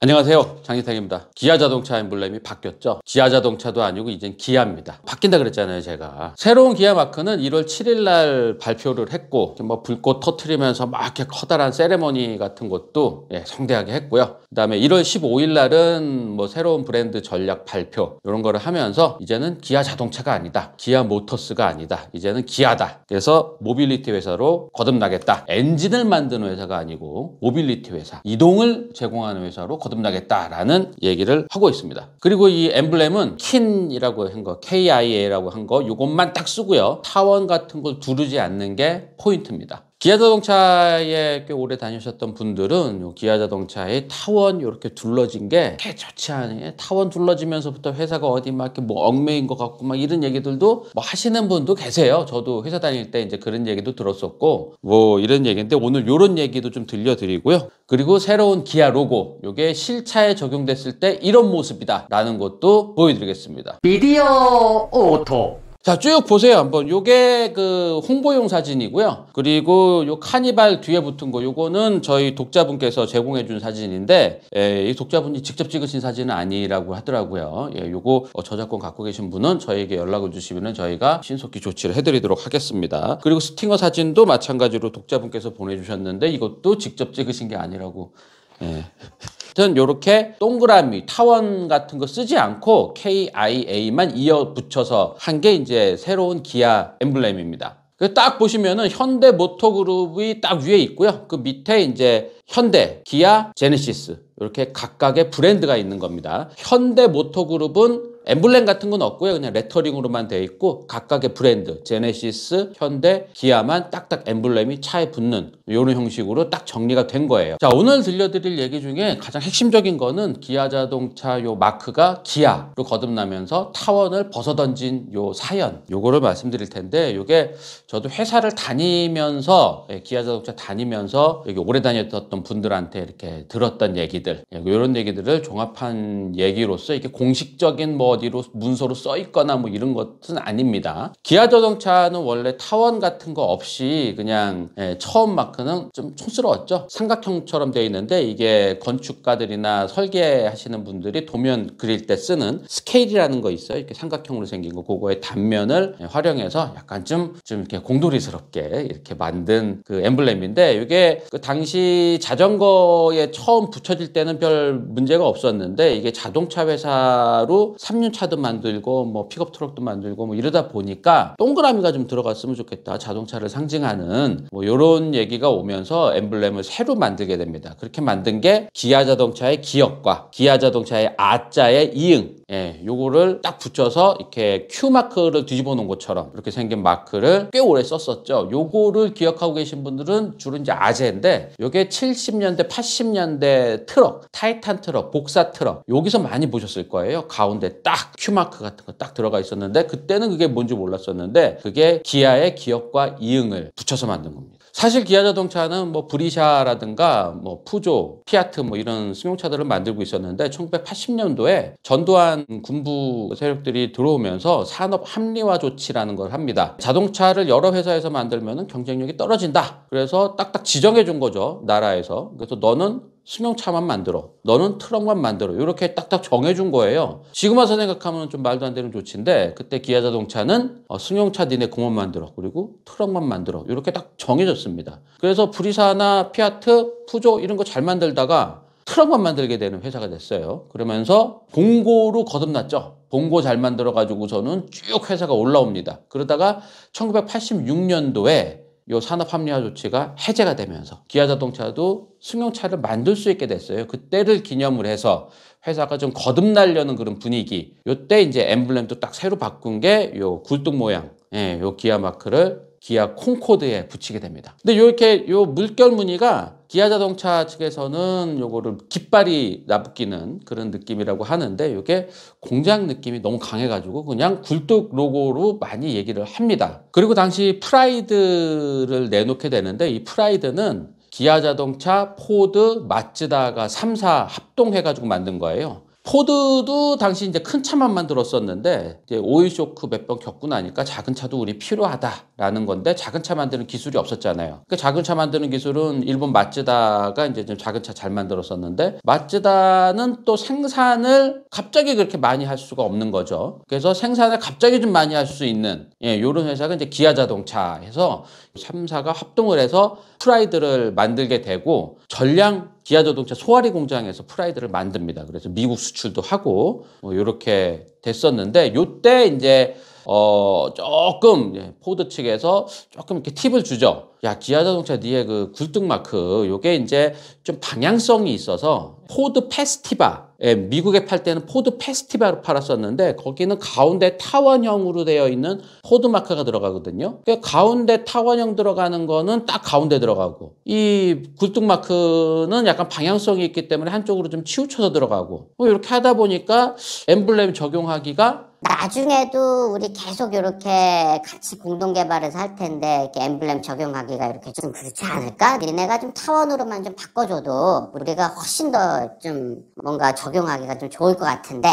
안녕하세요 장희택입니다 기아자동차 엠블렘이 바뀌었죠 기아자동차도 아니고 이젠 기아입니다 바뀐다 그랬잖아요 제가 새로운 기아 마크는 1월 7일 날 발표를 했고 뭐 불꽃 터트리면서 막 이렇게 커다란 세레머니 같은 것도 예, 성대하게 했고요 그 다음에 1월 15일 날은 뭐 새로운 브랜드 전략 발표 이런 거를 하면서 이제는 기아 자동차가 아니다 기아 모터스가 아니다 이제는 기아다 그래서 모빌리티 회사로 거듭나겠다 엔진을 만드는 회사가 아니고 모빌리티 회사 이동을 제공하는 회사로 거듭나겠다 거듭나겠다라는 얘기를 하고 있습니다. 그리고 이 엠블렘은 킨이라고 한 거, KIA라고 한 거, 이것만 딱 쓰고요. 타원 같은 걸 두르지 않는 게 포인트입니다. 기아자동차에 꽤 오래 다니셨던 분들은 기아자동차의 타원 이렇게 둘러진 게 개좋지 않아요. 타원 둘러지면서부터 회사가 어디 막 이렇게 뭐 얽매인 것 같고 막 이런 얘기들도 뭐 하시는 분도 계세요. 저도 회사 다닐 때 이제 그런 얘기도 들었었고 뭐 이런 얘기인데 오늘 이런 얘기도 좀 들려드리고요. 그리고 새로운 기아 로고 이게 실차에 적용됐을 때 이런 모습이다라는 것도 보여드리겠습니다. 미디어 오토 자, 쭉 보세요. 한번 요게 그 홍보용 사진이고요. 그리고 요 카니발 뒤에 붙은 거 요거는 저희 독자분께서 제공해 준 사진인데 예, 이 독자분이 직접 찍으신 사진은 아니라고 하더라고요. 예, 요거 어, 저작권 갖고 계신 분은 저에게 연락을 주시면 저희가 신속히 조치를 해 드리도록 하겠습니다. 그리고 스팅어 사진도 마찬가지로 독자분께서 보내 주셨는데 이것도 직접 찍으신 게 아니라고 예. 아무튼 이렇게 동그라미, 타원 같은 거 쓰지 않고 KIA만 이어 붙여서 한 게 이제 새로운 기아 엠블렘입니다. 그 딱 보시면은 현대 모토그룹이 딱 위에 있고요. 그 밑에 이제 현대, 기아, 제네시스 이렇게 각각의 브랜드가 있는 겁니다. 현대 모토그룹은 엠블렘 같은 건 없고요. 그냥 레터링으로만 돼 있고 각각의 브랜드, 제네시스, 현대, 기아만 딱딱 엠블렘이 차에 붙는 이런 형식으로 딱 정리가 된 거예요. 자, 오늘 들려드릴 얘기 중에 가장 핵심적인 거는 기아 자동차 요 마크가 기아로 거듭나면서 타원을 벗어던진 요 사연. 요거를 말씀드릴 텐데 요게 저도 회사를 다니면서 예, 기아 자동차 다니면서 여기 오래 다녔던 분들한테 이렇게 들었던 얘기들, 이런 예, 얘기들을 종합한 얘기로서 이게 렇 공식적인 뭐 어디로 문서로 써 있거나 뭐 이런 것은 아닙니다. 기아 자동차는 원래 타원 같은 거 없이 그냥 예, 처음 마크는 좀 촌스러웠죠. 삼각형처럼 되어 있는데 이게 건축가들이나 설계하시는 분들이 도면 그릴 때 쓰는 스케일이라는 거 있어요. 이렇게 삼각형으로 생긴 거 그거의 단면을 예, 활용해서 약간 좀, 좀 이렇게 공돌이스럽게 이렇게 만든 그 엠블렘인데 이게 그 당시 자전거에 처음 붙여질 때는 별 문제가 없었는데 이게 자동차 회사로 3년 승용차도 만들고 뭐 픽업 트럭도 만들고 뭐 이러다 보니까 동그라미가 좀 들어갔으면 좋겠다. 자동차를 상징하는 뭐 이런 얘기가 오면서 엠블렘을 새로 만들게 됩니다. 그렇게 만든 게 기아 자동차의 기억과 기아 자동차의 아자의 이응 예, 요거를 딱 붙여서 이렇게 Q 마크를 뒤집어 놓은 것처럼 이렇게 생긴 마크를 꽤 오래 썼었죠. 요거를 기억하고 계신 분들은 주로 이제 아재인데 요게 70년대, 80년대 트럭, 타이탄 트럭, 복사 트럭 여기서 많이 보셨을 거예요. 가운데 딱 Q 마크 같은 거 딱 들어가 있었는데 그때는 그게 뭔지 몰랐었는데 그게 기아의 기억과 이응을 붙여서 만든 겁니다. 사실 기아 자동차는 뭐 브리샤라든가 뭐 푸조, 피아트 뭐 이런 승용차들을 만들고 있었는데 1980년도에 전두환 군부 세력들이 들어오면서 산업 합리화 조치라는 걸 합니다. 자동차를 여러 회사에서 만들면 경쟁력이 떨어진다. 그래서 딱딱 지정해 준 거죠. 나라에서. 그래서 너는 승용차만 만들어. 너는 트럭만 만들어. 이렇게 딱딱 정해준 거예요. 지금 와서 생각하면 좀 말도 안 되는 조치인데 그때 기아 자동차는 어, 승용차 니네 공원 만들어. 그리고 트럭만 만들어. 이렇게 딱 정해졌습니다. 그래서 브리사나 피아트, 푸조 이런 거 잘 만들다가 트럭만 만들게 되는 회사가 됐어요. 그러면서 봉고로 거듭났죠. 봉고 잘 만들어가지고서는 쭉 회사가 올라옵니다. 그러다가 1986년도에 요 산업 합리화 조치가 해제가 되면서 기아 자동차도 승용차를 만들 수 있게 됐어요. 그때를 기념을 해서 회사가 좀 거듭나려는 그런 분위기. 요때 이제 엠블렘도 딱 새로 바꾼 게 요 굴뚝 모양. 예, 요 기아 마크를 기아 콩코드에 붙이게 됩니다. 근데 이렇게 요 물결 무늬가 기아 자동차 측에서는 요거를 깃발이 나붙기는 그런 느낌이라고 하는데 이게 공장 느낌이 너무 강해가지고 그냥 굴뚝 로고로 많이 얘기를 합니다. 그리고 당시 프라이드를 내놓게 되는데 이 프라이드는 기아 자동차, 포드, 마츠다가 3사 합동해가지고 만든 거예요. 포드도 당시 이제 큰 차만 만들었었는데 이제 오일 쇼크 몇 번 겪고 나니까 작은 차도 우리 필요하다라는 건데 작은 차 만드는 기술이 없었잖아요. 그 작은 차 만드는 기술은 일본 마츠다가 이제 좀 작은 차 잘 만들었었는데 마츠다는 또 생산을 갑자기 그렇게 많이 할 수가 없는 거죠. 그래서 생산을 갑자기 좀 많이 할 수 있는 예, 요런 회사가 이제 기아 자동차 해서 3사가 합동을 해서 프라이드를 만들게 되고 전량 기아 자동차 소아리 공장에서 프라이드를 만듭니다. 그래서 미국 수출도 하고 뭐 이렇게 됐었는데 요때 이제 어 조금 포드 측에서 조금 이렇게 팁을 주죠. 야 기아 자동차 니의 그 굴뚝 마크 요게 이제 좀 방향성이 있어서 포드 페스티바 예, 미국에 팔 때는 포드 페스티벌을 팔았었는데 거기는 가운데 타원형으로 되어 있는 포드 마크가 들어가거든요. 그러니까 가운데 타원형 들어가는 거는 딱 가운데 들어가고 이 굴뚝 마크는 약간 방향성이 있기 때문에 한쪽으로 좀 치우쳐서 들어가고 뭐 이렇게 하다 보니까 엠블렘 적용하기가 나중에도 우리 계속 이렇게 같이 공동 개발해서 할 텐데 이렇게 엠블렘 적용하기가 이렇게 좀 그렇지 않을까? 니네가 좀 타원으로만 좀 바꿔줘도 우리가 훨씬 더 좀 뭔가 적용하기가 좀 좋을 것 같은데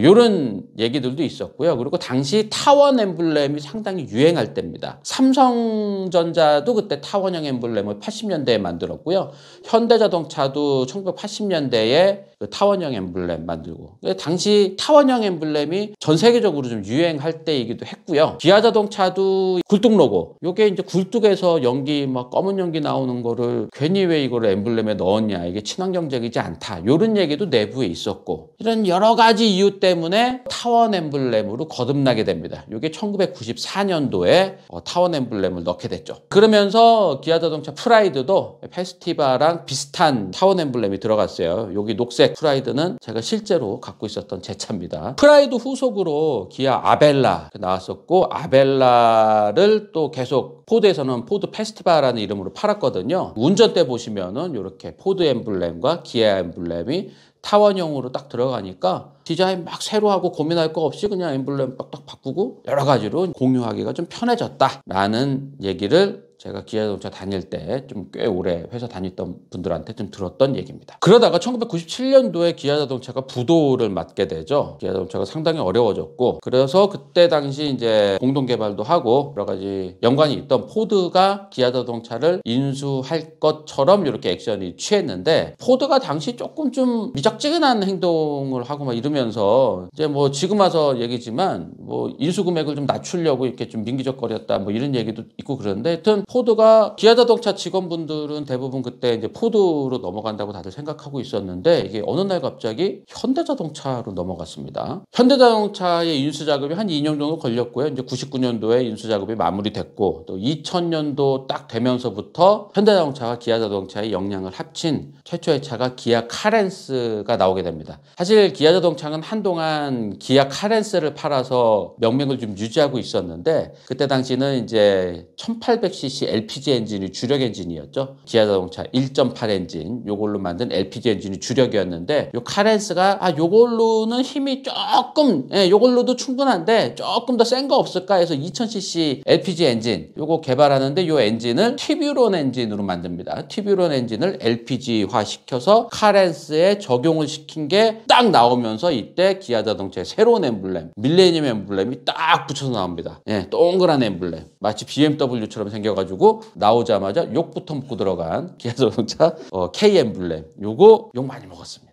이런 뭐 얘기들도 있었고요. 그리고 당시 타원 엠블렘이 상당히 유행할 때입니다. 삼성전자도 그때 타원형 엠블렘을 80년대에 만들었고요. 현대자동차도 1980년대에 그 타원형 엠블렘 만들고 당시 타원형 엠블렘이 전 세계적으로 좀 유행할 때이기도 했고요. 기아자동차도 굴뚝 로고 이게 이제 굴뚝에서 연기 막 검은 연기 나오는 거를 괜히 왜 이걸 엠블렘에 넣었냐 이게 친환경적이지 않다 이런 얘기도 내부에 있었고 이런 여러 가지 이유 때문에 타원 엠블렘으로 거듭나게 됩니다. 이게 1994년도에 타원 엠블렘을 넣게 됐죠. 그러면서 기아자동차 프라이드도 페스티바랑 비슷한 타원 엠블렘이 들어갔어요. 여기 녹색 프라이드는 제가 실제로 갖고 있었던 제 차입니다. 프라이드 후속으로 기아 아벨라 나왔었고 아벨라를 또 계속 포드에서는 포드 페스티바라는 이름으로 팔았거든요. 운전대 보시면은 이렇게 포드 엠블렘과 기아 엠블렘이 타원형으로 딱 들어가니까 디자인 막 새로 하고 고민할 거 없이 그냥 엠블렘 딱딱 바꾸고 여러 가지로 공유하기가 좀 편해졌다라는 얘기를 제가 기아자동차 다닐 때 좀 꽤 오래 회사 다녔던 분들한테 좀 들었던 얘기입니다. 그러다가 1997년도에 기아자동차가 부도를 맞게 되죠. 기아자동차가 상당히 어려워졌고 그래서 그때 당시 이제 공동 개발도 하고 여러 가지 연관이 있던 포드가 기아자동차를 인수할 것처럼 이렇게 액션이 취했는데 포드가 당시 조금 좀 미적지근한 행동을 하고 막 이러면서 이제 뭐 지금 와서 얘기지만 뭐 인수 금액을 좀 낮추려고 이렇게 좀 민기적거렸다 뭐 이런 얘기도 있고 그런데 하여튼 포드가 기아 자동차 직원분들은 대부분 그때 이제 포드로 넘어간다고 다들 생각하고 있었는데 이게 어느 날 갑자기 현대자동차로 넘어갔습니다. 현대자동차의 인수 작업이 한 2년 정도 걸렸고요. 이제 99년도에 인수 작업이 마무리됐고 또 2000년도 딱 되면서부터 현대자동차와 기아자동차의 역량을 합친 최초의 차가 기아 카렌스가 나오게 됩니다. 사실 기아자동차는 한동안 기아 카렌스를 팔아서 명맥을 좀 유지하고 있었는데 그때 당시는 이제 1800cc 당시 LPG 엔진이 주력 엔진이었죠. 기아 자동차 1.8 엔진 요걸로 만든 LPG 엔진이 주력이었는데 요 카렌스가 아 요걸로는 힘이 조금 예, 요걸로도 충분한데 조금 더 센 거 없을까 해서 2000cc LPG 엔진 요거 개발하는데 요 엔진을 티뷰론 엔진으로 만듭니다. 티뷰론 엔진을 LPG화 시켜서 카렌스에 적용을 시킨 게 딱 나오면서 이때 기아 자동차의 새로운 엠블렘 밀레니엄 엠블렘이 딱 붙여서 나옵니다. 예, 동그란 엠블렘 마치 BMW처럼 생겨가지고 가지고 나오자마자 욕부터 먹고 들어간 기아 자동차 어, K 엠블렘 요거 욕 많이 먹었습니다.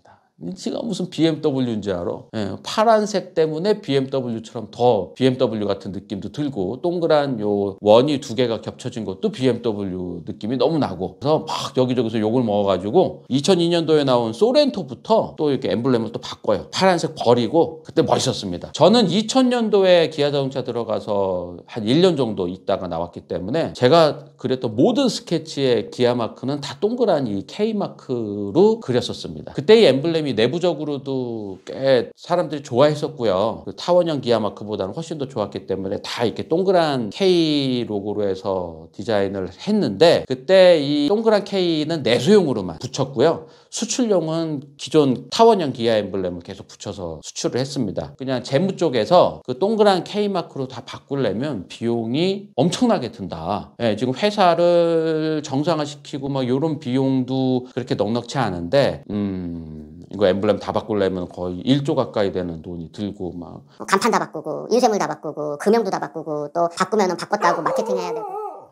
지가 무슨 BMW인지 알아? 예, 파란색 때문에 BMW처럼 더 BMW 같은 느낌도 들고 동그란 요 원이 두 개가 겹쳐진 것도 BMW 느낌이 너무 나고 그래서 막 여기저기서 욕을 먹어가지고 2002년도에 나온 소렌토부터 또 이렇게 엠블렘을 또 바꿔요. 파란색 버리고 그때 멋있었습니다. 저는 2000년도에 기아 자동차 들어가서 한 1년 정도 있다가 나왔기 때문에 제가 그랬던 모든 스케치의 기아 마크는 다 동그란 이 K 마크로 그렸었습니다. 그때의 엠블렘이 게임이 내부적으로도 꽤 사람들이 좋아했었고요. 그 타원형 기아마크보다는 훨씬 더 좋았기 때문에 다 이렇게 동그란 K 로고로 해서 디자인을 했는데 그때 이 동그란 K는 내수용으로만 붙였고요. 수출용은 기존 타원형 기아 엠블렘을 계속 붙여서 수출을 했습니다. 그냥 재무 쪽에서 그 동그란 K 마크로 다 바꾸려면 비용이 엄청나게 든다. 예, 지금 회사를 정상화시키고 막 이런 비용도 그렇게 넉넉치 않은데 음, 이거 그 엠블렘 다 바꾸려면 거의 1조 가까이 되는 돈이 들고 막 간판 다 바꾸고 인쇄물 다 바꾸고 금형도 다 바꾸고 또 바꾸면은 바꿨다고 마케팅 해야 되고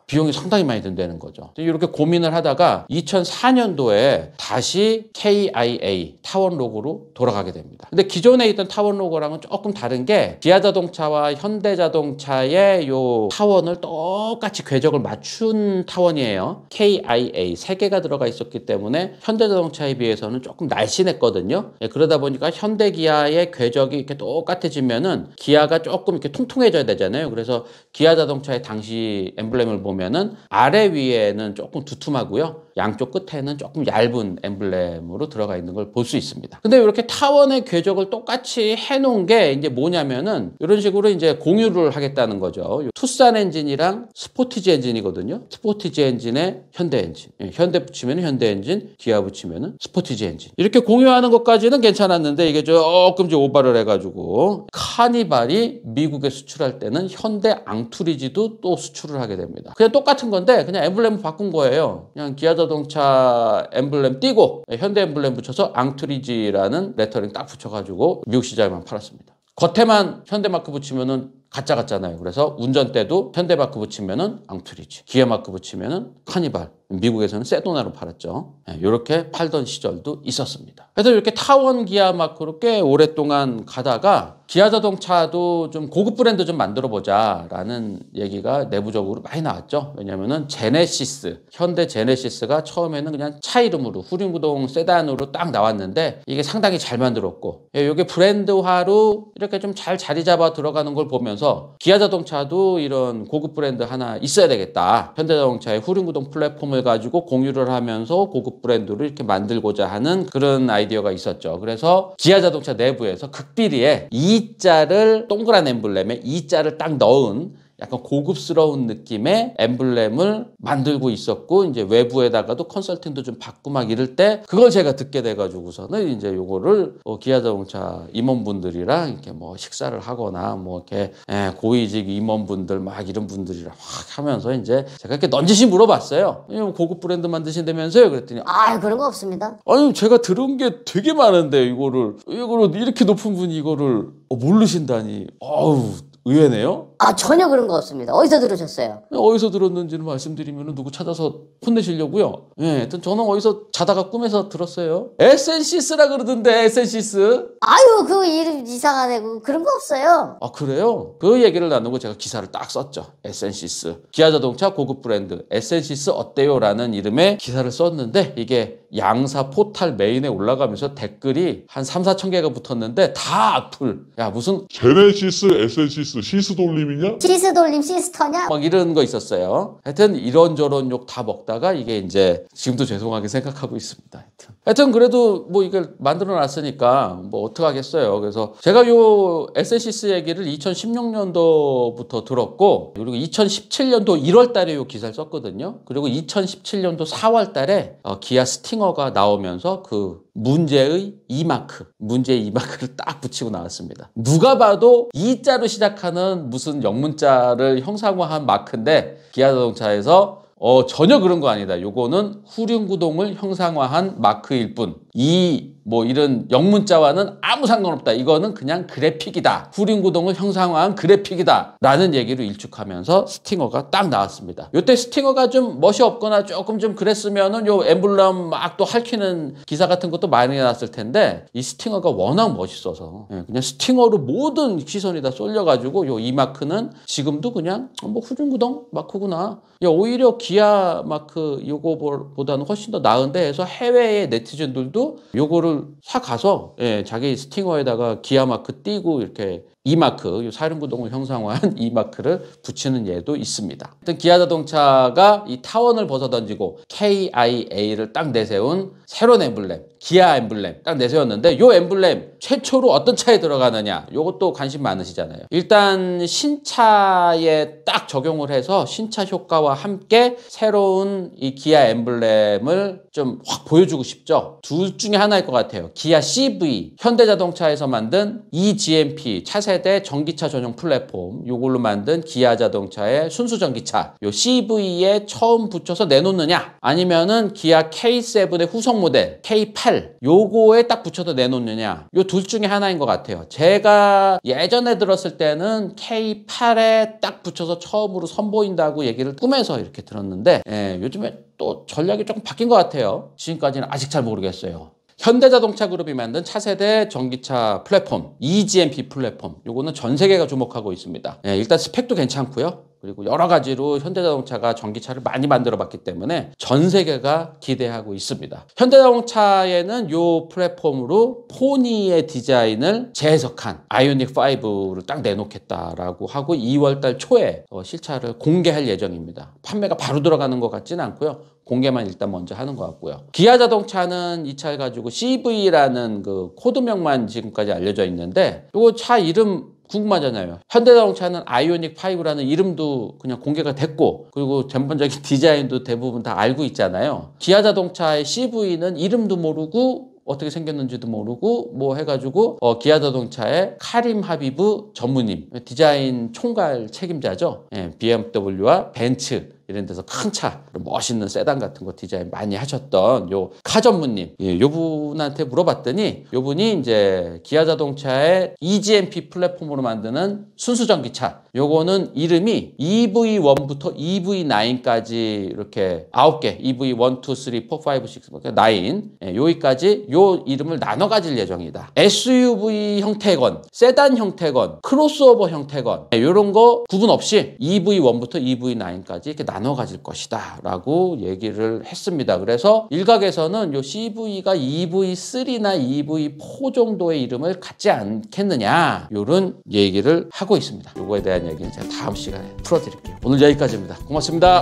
비용이 상당히 많이 든다는 거죠. 이렇게 고민을 하다가 2004년도에 다시 KIA 타원로그로 돌아가게 됩니다. 근데 기존에 있던 타원로그랑은 조금 다른 게 기아자동차와 현대자동차의 요 타원을 똑같이 궤적을 맞춘 타원이에요. KIA 세 개가 들어가 있었기 때문에 현대자동차에 비해서는 조금 날씬했거든요. 예, 그러다 보니까 현대기아의 궤적이 이렇게 똑같아지면은 기아가 조금 이렇게 통통해져야 되잖아요. 그래서 기아자동차의 당시 엠블렘을 보면 보면은 아래 위에는 조금 두툼하고요. 양쪽 끝에는 조금 얇은 엠블렘으로 들어가 있는 걸 볼 수 있습니다. 근데 이렇게 타원의 궤적을 똑같이 해놓은 게 이제 뭐냐면은 이런 식으로 이제 공유를 하겠다는 거죠. 투싼 엔진이랑 스포티지 엔진이거든요. 스포티지 엔진에 현대 엔진, 예, 현대 붙이면 현대 엔진, 기아 붙이면 스포티지 엔진. 이렇게 공유하는 것까지는 괜찮았는데 이게 조금 좀 오바를 해가지고 카니발이 미국에 수출할 때는 현대 앙투리지도 또 수출을 하게 됩니다. 그냥 똑같은 건데 그냥 엠블렘을 바꾼 거예요. 그냥 기아자 자동차 엠블렘 띄고 현대 엠블렘 붙여서 앙트리지라는 레터링 딱 붙여가지고 미국 시장에만 팔았습니다. 겉에만 현대마크 붙이면은 가짜 같잖아요. 그래서 운전대도 현대마크 붙이면은 앙트리지 기아마크 붙이면은 카니발, 미국에서는 세도나로 팔았죠. 이렇게 예, 팔던 시절도 있었습니다. 그래서 이렇게 타원 기아 마크로 꽤 오랫동안 가다가 기아 자동차도 좀 고급 브랜드 좀 만들어 보자라는 얘기가 내부적으로 많이 나왔죠. 왜냐면은 제네시스, 현대 제네시스가 처음에는 그냥 차 이름으로 후륜구동 세단으로 딱 나왔는데 이게 상당히 잘 만들었고 이게 예, 브랜드화로 이렇게 좀 잘 자리 잡아 들어가는 걸 보면서 기아 자동차도 이런 고급 브랜드 하나 있어야 되겠다. 현대 자동차의 후륜구동 플랫폼을 제품을 가지고 공유를 하면서 고급 브랜드를 이렇게 만들고자 하는 그런 아이디어가 있었죠. 그래서 기아 자동차 내부에서 극비리에 E자를 동그란 엠블렘에 E자를 딱 넣은 약간 고급스러운 느낌의 엠블렘을 만들고 있었고 이제 외부에다가도 컨설팅도 좀 받고 막 이럴 때 그걸 제가 듣게 돼가지고서는 이제 요거를 어, 기아자동차 임원분들이랑 이렇게 뭐 식사를 하거나 뭐 이렇게 예, 고위직 임원분들 막 이런 분들이랑 확 하면서 이제 제가 이렇게 넌지시 물어봤어요. 예, 뭐 고급 브랜드 만드신다면서요? 그랬더니 아 그런 거 없습니다. 아니 제가 들은 게 되게 많은데 이거를 이거를 이렇게 높은 분이 이거를 어, 모르신다니 어우 의외네요. 아, 전혀 그런 거 없습니다. 어디서 들으셨어요? 어디서 들었는지는 말씀드리면 누구 찾아서 혼내시려고요. 예, 저는 어디서 자다가 꿈에서 들었어요. 에센시스라 그러던데, 에센시스. 아유, 그 이름 이상하네. 그런 거 없어요. 아, 그래요? 그 얘기를 나누고 제가 기사를 딱 썼죠. 에센시스. 기아 자동차 고급 브랜드 에센시스 어때요? 라는 이름의 기사를 썼는데 이게 양사 포탈 메인에 올라가면서 댓글이 한 3, 4천 개가 붙었는데 다 악플. 야, 무슨 제네시스, 에센시스, 시스 돌림 돌림이냐? 치즈 돌림 시스터냐? 막 이런 거 있었어요. 하여튼 이런저런 욕 다 먹다가 이게 이제 지금도 죄송하게 생각하고 있습니다. 하여튼. 하여튼 그래도 뭐 이걸 만들어 놨으니까 뭐 어떡하겠어요. 그래서 제가 요 에센시스 얘기를 2016년도부터 들었고 그리고 2017년도 1월 달에 요 기사를 썼거든요. 그리고 2017년도 4월 달에 어, 기아 스팅어가 나오면서 그 문제의 이마크, 문제 이마크를 딱 붙이고 나왔습니다. 누가 봐도 이자로 시작하는 무슨 영문자를 형상화한 마크인데 기아 자동차에서 어, 전혀 그런 거 아니다. 요거는 후륜구동을 형상화한 마크일 뿐. 이뭐 이런 영문자와는 아무 상관없다. 이거는 그냥 그래픽이다. 후륜구동을 형상화한 그래픽이다. 라는 얘기로 일축하면서 스팅어가 딱 나왔습니다. 이때 스팅어가 좀 멋이 없거나 조금 좀 그랬으면은 요 엠블럼 막 또 할퀴는 기사 같은 것도 많이 나왔을 텐데 이 스팅어가 워낙 멋있어서 예, 그냥 스팅어로 모든 시선이 다 쏠려가지고 요 이 마크는 지금도 그냥 뭐 후륜구동 마크구나. 야, 오히려 기아 마크 요거보다는 훨씬 더 나은데 해서 해외의 네티즌들도 요거를 그거 사가서 예, 자기 스팅어에다가 기아 마크 띄고 이렇게 이 마크, 사륜구동을 형상화한 이 마크를 붙이는 예도 있습니다. 기아 자동차가 이 타원을 벗어던지고 KIA를 딱 내세운 새로운 엠블렘, 기아 엠블렘 딱 내세웠는데 요 엠블렘 최초로 어떤 차에 들어가느냐 요것도 관심 많으시잖아요. 일단 신차에 딱 적용을 해서 신차 효과와 함께 새로운 이 기아 엠블렘을 좀 확 보여주고 싶죠. 둘 중에 하나일 것 같아요. 기아 CV, 현대자동차에서 만든 EGMP 차세대 전기차 전용 플랫폼 요걸로 만든 기아 자동차의 순수 전기차 요 CV에 처음 붙여서 내놓느냐 아니면은 기아 K7의 후성 3번 모델 K8 요거에 딱 붙여서 내놓느냐 요 둘 중에 하나인 것 같아요 제가 예전에 들었을 때는 K8에 딱 붙여서 처음으로 선보인다고 얘기를 꿈에서 이렇게 들었는데 예, 요즘에 또 전략이 조금 바뀐 것 같아요 지금까지는 아직 잘 모르겠어요 현대자동차 그룹이 만든 차세대 전기차 플랫폼, EGMP 플랫폼. 요거는 전 세계가 주목하고 있습니다. 예, 일단 스펙도 괜찮고요. 그리고 여러 가지로 현대자동차가 전기차를 많이 만들어 봤기 때문에 전 세계가 기대하고 있습니다. 현대자동차에는 이 플랫폼으로 포니의 디자인을 재해석한 아이오닉 5를 딱 내놓겠다라고 하고 2월 달 초에 어, 실차를 공개할 예정입니다. 판매가 바로 들어가는 것 같지는 않고요. 공개만 일단 먼저 하는 것 같고요. 기아 자동차는 이 차를 가지고 CV라는 그 코드명만 지금까지 알려져 있는데 이차 이름 궁금하잖아요. 현대자동차는 아이오닉 5라는 이름도 그냥 공개가 됐고 그리고 전반적인 디자인도 대부분 다 알고 있잖아요. 기아자동차의 CV는 이름도 모르고 어떻게 생겼는지도 모르고 뭐 해가지고 어, 기아자동차의 카림 하비브 전무님 디자인 총괄 책임자죠. 예, BMW와 벤츠 이런 데서 큰 차, 멋있는 세단 같은 거 디자인 많이 하셨던 요카전문님 예, 요 분한테 물어봤더니 요 분이 이제 기아 자동차의 EGMP 플랫폼으로 만드는 순수 전기차, 요거는 이름이 EV1부터 EV9까지 이렇게 아홉 개 EV1, 2, 3, 4, 5, 6, 9, 예, 요기까지 요 이름을 나눠 가질 예정이다. SUV 형태건, 세단 형태건, 크로스오버 형태건, 예, 요런 거 구분 없이 EV1부터 EV9까지 이렇게 나 나눠가질 것이다 라고 얘기를 했습니다. 그래서 일각에서는 요 CV가 EV3나 EV4 정도의 이름을 갖지 않겠느냐 이런 얘기를 하고 있습니다. 요거에 대한 얘기는 제가 다음 시간에 풀어드릴게요. 오늘 여기까지입니다. 고맙습니다.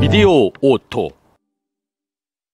미디어 오토